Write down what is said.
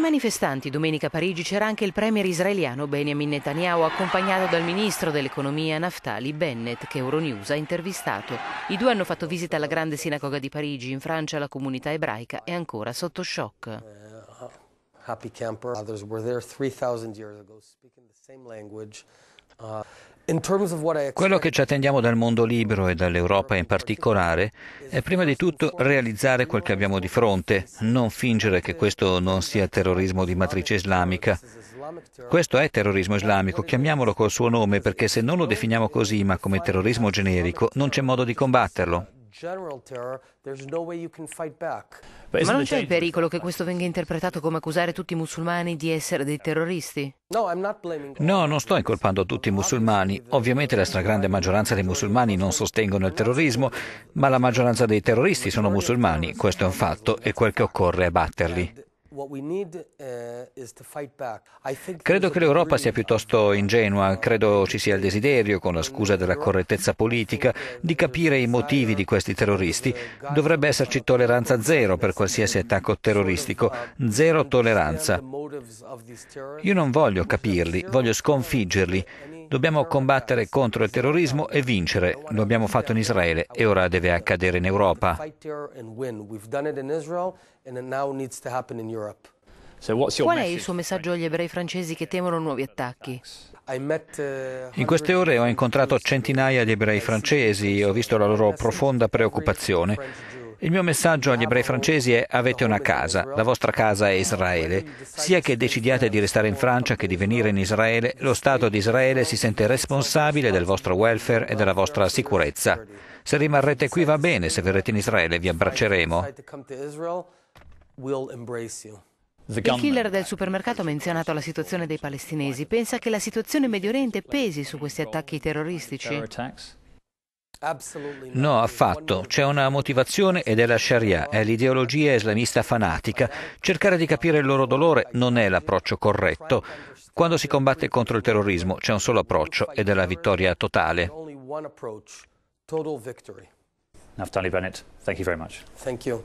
i manifestanti domenica a Parigi c'era anche il premier israeliano Benjamin Netanyahu accompagnato dal ministro dell'economia Naftali Bennett che Euronews ha intervistato. I due hanno fatto visita alla grande sinagoga di Parigi, in Francia la comunità ebraica è ancora sotto shock. Eh, Happy Camper, others were there 3000 years ago speaking the same language quello che ci attendiamo dal mondo libero e dall'Europa in particolare è prima di tutto realizzare quel che abbiamo di fronte, non fingere che questo non sia terrorismo di matrice islamica. Questo è terrorismo islamico, chiamiamolo col suo nome perché se non lo definiamo così ma come terrorismo generico non c'è modo di combatterlo. Beh, Ma non c'è il pericolo che questo venga interpretato come accusare tutti i musulmani di essere dei terroristi? No, non sto incolpando tutti i musulmani. Ovviamente la stragrande maggioranza dei musulmani non sostengono il terrorismo, ma la maggioranza dei terroristi sono musulmani, questo è un fatto, e quel che occorre è batterli. Eh, credo che l'Europa sia piuttosto ingenua, credo ci sia il desiderio, con la scusa della correttezza politica, di capire i motivi di questi terroristi. Dovrebbe esserci tolleranza zero per qualsiasi attacco terroristico, zero tolleranza. Io non voglio capirli, voglio sconfiggerli. Dobbiamo combattere contro il terrorismo e vincere. Lo abbiamo fatto in Israele e ora deve accadere in Europa. Qual è il suo messaggio agli ebrei francesi che temono nuovi attacchi? Uh, in queste ore ho incontrato centinaia di ebrei francesi e ho visto la loro profonda preoccupazione. Il mio messaggio agli ebrei francesi è avete una casa, la vostra casa è Israele. Sia che decidiate di restare in Francia che di venire in Israele, lo Stato di Israele si sente responsabile del vostro welfare e della vostra sicurezza. Se rimarrete qui va bene, se verrete in Israele vi abbracceremo. Il killer del supermercato ha menzionato la situazione dei palestinesi. Pensa che la situazione in Medio Oriente pesi su questi attacchi terroristici? No, affatto. C'è una motivazione ed è la Sharia, è l'ideologia islamista fanatica. Cercare di capire il loro dolore non è l'approccio corretto. Quando si combatte contro il terrorismo c'è un solo approccio ed è la vittoria totale. Naftali Bennett, thank you very much. Thank you.